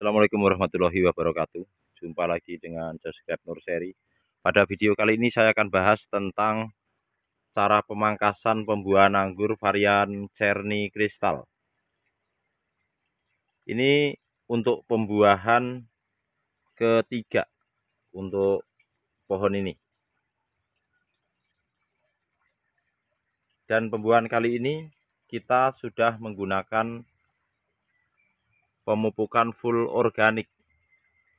Assalamualaikum warahmatullahi wabarakatuh Jumpa lagi dengan Joseph Nur Seri Pada video kali ini saya akan bahas tentang Cara pemangkasan pembuahan anggur varian Cerny Kristal Ini untuk pembuahan ketiga Untuk pohon ini Dan pembuahan kali ini kita sudah menggunakan pemupukan full organik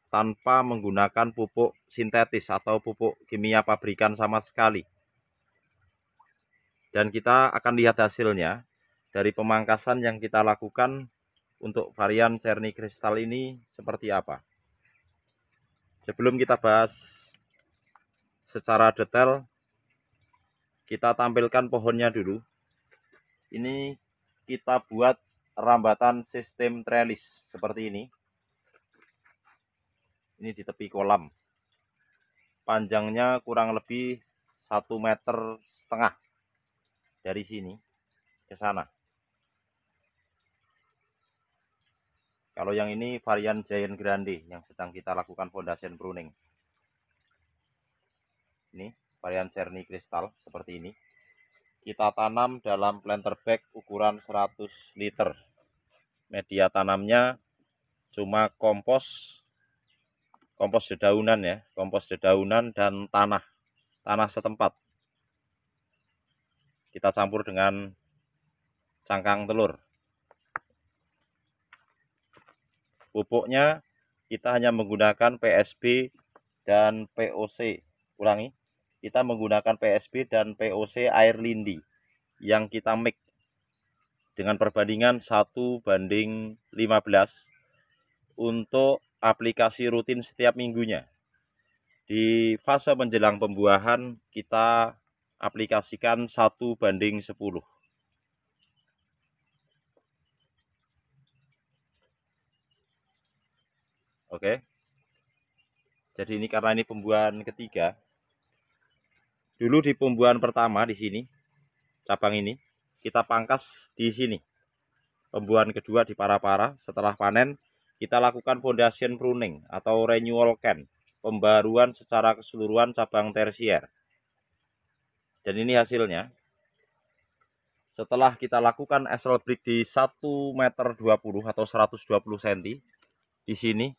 tanpa menggunakan pupuk sintetis atau pupuk kimia pabrikan sama sekali. Dan kita akan lihat hasilnya dari pemangkasan yang kita lakukan untuk varian cerni kristal ini seperti apa. Sebelum kita bahas secara detail, kita tampilkan pohonnya dulu. Ini kita buat rambatan sistem trellis seperti ini. Ini di tepi kolam. Panjangnya kurang lebih satu meter setengah dari sini ke sana. Kalau yang ini varian Giant Grande yang sedang kita lakukan foundation pruning. Ini varian Cerny kristal seperti ini. Kita tanam dalam planter bag ukuran 100 liter media tanamnya cuma kompos kompos dedaunan ya kompos dedaunan dan tanah tanah setempat kita campur dengan cangkang telur pupuknya kita hanya menggunakan PSB dan POC ulangi kita menggunakan PSB dan POC air lindi yang kita make dengan perbandingan 1 banding 15 untuk aplikasi rutin setiap minggunya. Di fase menjelang pembuahan kita aplikasikan 1 banding 10. Oke. Jadi ini karena ini pembuahan ketiga. Dulu di pembuahan pertama di sini cabang ini kita pangkas di sini. Pembuahan kedua di para-para setelah panen kita lakukan foundation pruning atau renewal can, pembaruan secara keseluruhan cabang tersier. Dan ini hasilnya. Setelah kita lakukan SL brick di 1 meter 20 atau 120 cm di sini,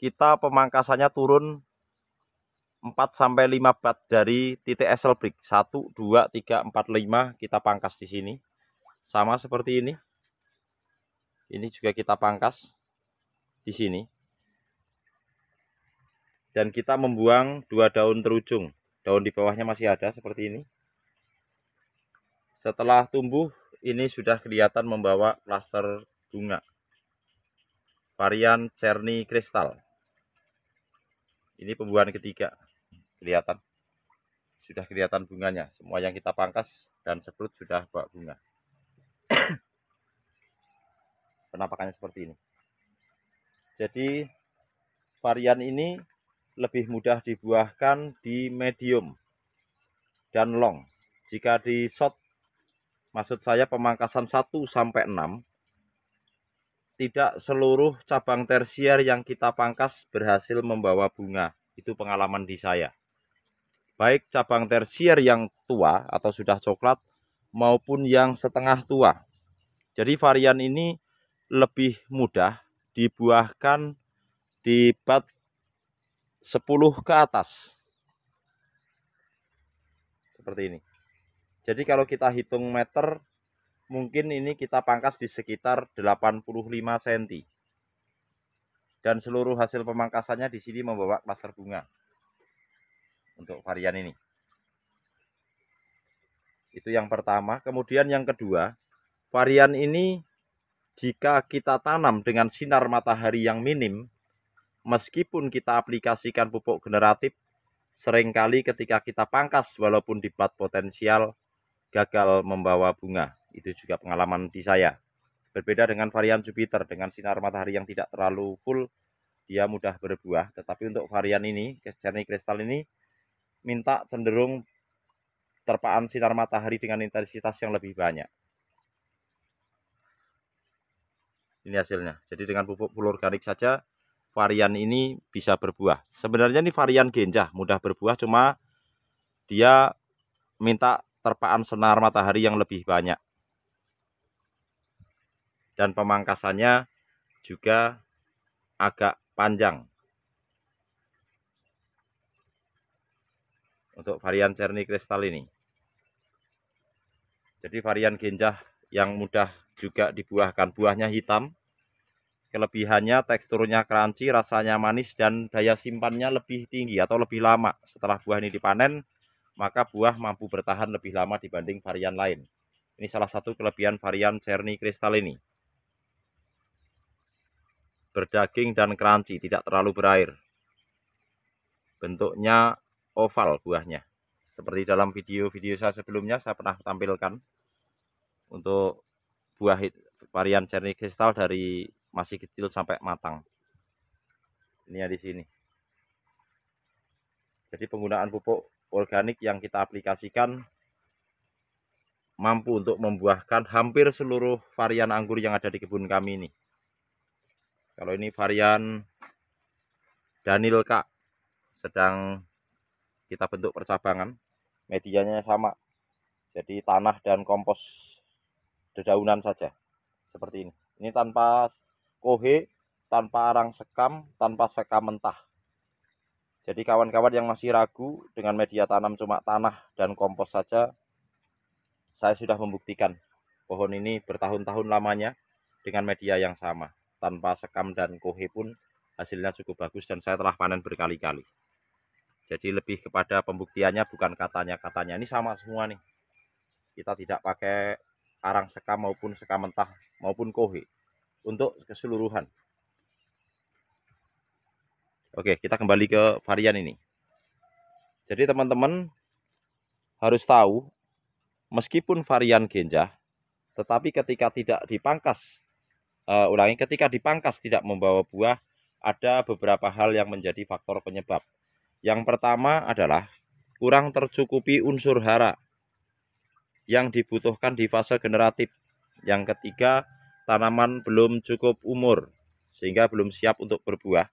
kita pemangkasannya turun 4 sampai 5 bat dari titik SL brick. 1 2 3 4 5 kita pangkas di sini. Sama seperti ini. Ini juga kita pangkas di sini. Dan kita membuang dua daun terujung. Daun di bawahnya masih ada seperti ini. Setelah tumbuh ini sudah kelihatan membawa plaster bunga. Varian Cerny kristal. Ini pembuahan ketiga kelihatan sudah kelihatan bunganya semua yang kita pangkas dan sebut sudah bawa bunga penampakannya seperti ini jadi varian ini lebih mudah dibuahkan di medium dan long jika di short maksud saya pemangkasan 1 sampai 6 tidak seluruh cabang tersier yang kita pangkas berhasil membawa bunga itu pengalaman di saya baik cabang tersier yang tua atau sudah coklat maupun yang setengah tua. Jadi varian ini lebih mudah dibuahkan di bat 10 ke atas. Seperti ini. Jadi kalau kita hitung meter mungkin ini kita pangkas di sekitar 85 cm. Dan seluruh hasil pemangkasannya di sini membawa klaster bunga untuk varian ini. Itu yang pertama. Kemudian yang kedua, varian ini jika kita tanam dengan sinar matahari yang minim, meskipun kita aplikasikan pupuk generatif, seringkali ketika kita pangkas walaupun di pot potensial gagal membawa bunga. Itu juga pengalaman di saya. Berbeda dengan varian Jupiter dengan sinar matahari yang tidak terlalu full, dia mudah berbuah. Tetapi untuk varian ini, jernih kristal ini, minta cenderung terpaan sinar matahari dengan intensitas yang lebih banyak. Ini hasilnya. Jadi dengan pupuk full organik saja varian ini bisa berbuah. Sebenarnya ini varian genjah, mudah berbuah cuma dia minta terpaan sinar matahari yang lebih banyak. Dan pemangkasannya juga agak panjang untuk varian cerni kristal ini jadi varian genjah yang mudah juga dibuahkan buahnya hitam kelebihannya teksturnya crunchy rasanya manis dan daya simpannya lebih tinggi atau lebih lama setelah buah ini dipanen maka buah mampu bertahan lebih lama dibanding varian lain ini salah satu kelebihan varian cerni kristal ini berdaging dan crunchy tidak terlalu berair bentuknya oval buahnya seperti dalam video-video saya sebelumnya saya pernah tampilkan untuk buah varian cherry kristal dari masih kecil sampai matang ini ya di sini jadi penggunaan pupuk organik yang kita aplikasikan mampu untuk membuahkan hampir seluruh varian anggur yang ada di kebun kami ini kalau ini varian Danil sedang kita bentuk percabangan medianya sama jadi tanah dan kompos dedaunan saja seperti ini ini tanpa kohe tanpa arang sekam tanpa sekam mentah jadi kawan-kawan yang masih ragu dengan media tanam cuma tanah dan kompos saja saya sudah membuktikan pohon ini bertahun-tahun lamanya dengan media yang sama tanpa sekam dan kohe pun hasilnya cukup bagus dan saya telah panen berkali-kali jadi lebih kepada pembuktiannya bukan katanya-katanya. Ini sama semua nih. Kita tidak pakai arang sekam maupun sekam mentah maupun kohe untuk keseluruhan. Oke, kita kembali ke varian ini. Jadi teman-teman harus tahu meskipun varian genjah tetapi ketika tidak dipangkas uh, ulangi ketika dipangkas tidak membawa buah ada beberapa hal yang menjadi faktor penyebab yang pertama adalah kurang tercukupi unsur hara yang dibutuhkan di fase generatif. Yang ketiga, tanaman belum cukup umur sehingga belum siap untuk berbuah.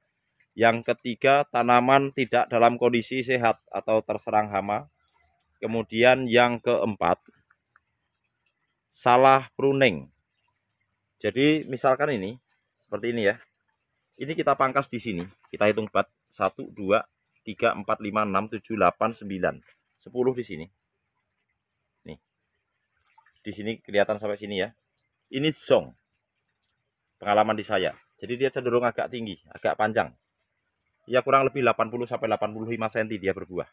Yang ketiga, tanaman tidak dalam kondisi sehat atau terserang hama. Kemudian yang keempat, salah pruning. Jadi misalkan ini, seperti ini ya. Ini kita pangkas di sini. Kita hitung bat. 1, 2, 3, 4, 5, 6, 7, 8, 9. 10 di sini. Nih. Di sini kelihatan sampai sini ya. Ini song Pengalaman di saya. Jadi dia cenderung agak tinggi, agak panjang. Ya kurang lebih 80 sampai 85 cm dia berbuah.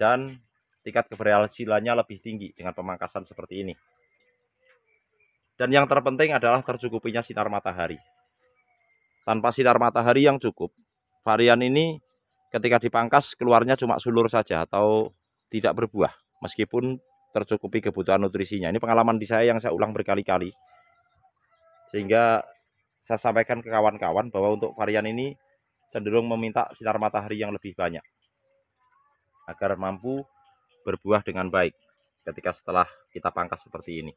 Dan tingkat keberhasilannya lebih tinggi dengan pemangkasan seperti ini. Dan yang terpenting adalah tercukupinya sinar matahari. Tanpa sinar matahari yang cukup, varian ini ketika dipangkas keluarnya cuma sulur saja atau tidak berbuah meskipun tercukupi kebutuhan nutrisinya ini pengalaman di saya yang saya ulang berkali-kali sehingga saya sampaikan ke kawan-kawan bahwa untuk varian ini cenderung meminta sinar matahari yang lebih banyak agar mampu berbuah dengan baik ketika setelah kita pangkas seperti ini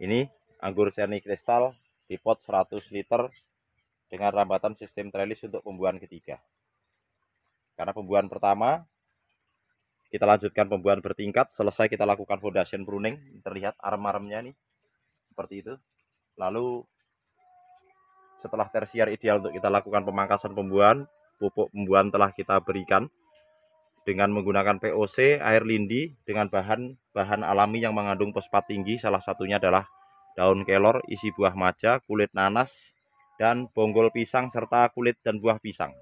ini anggur cerni kristal di pot 100 liter dengan rambatan sistem trellis untuk pembuahan ketiga. Karena pembuahan pertama kita lanjutkan pembuahan bertingkat, selesai kita lakukan foundation pruning, terlihat arm-armnya nih seperti itu. Lalu setelah tersiar ideal untuk kita lakukan pemangkasan pembuahan, pupuk pembuahan telah kita berikan dengan menggunakan POC air lindi dengan bahan bahan alami yang mengandung pospat tinggi salah satunya adalah daun kelor, isi buah maja, kulit nanas, dan bonggol pisang serta kulit dan buah pisang.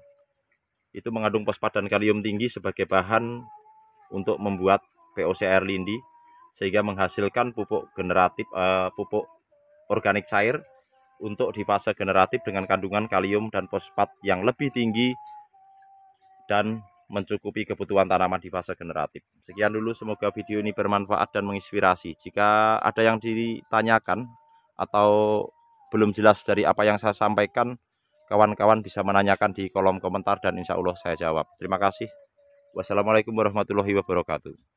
Itu mengandung fosfat dan kalium tinggi sebagai bahan untuk membuat POCR lindi sehingga menghasilkan pupuk generatif uh, pupuk organik cair untuk di fase generatif dengan kandungan kalium dan fosfat yang lebih tinggi dan mencukupi kebutuhan tanaman di fase generatif. Sekian dulu, semoga video ini bermanfaat dan menginspirasi. Jika ada yang ditanyakan atau belum jelas dari apa yang saya sampaikan, kawan-kawan bisa menanyakan di kolom komentar dan insya Allah saya jawab. Terima kasih. Wassalamualaikum warahmatullahi wabarakatuh.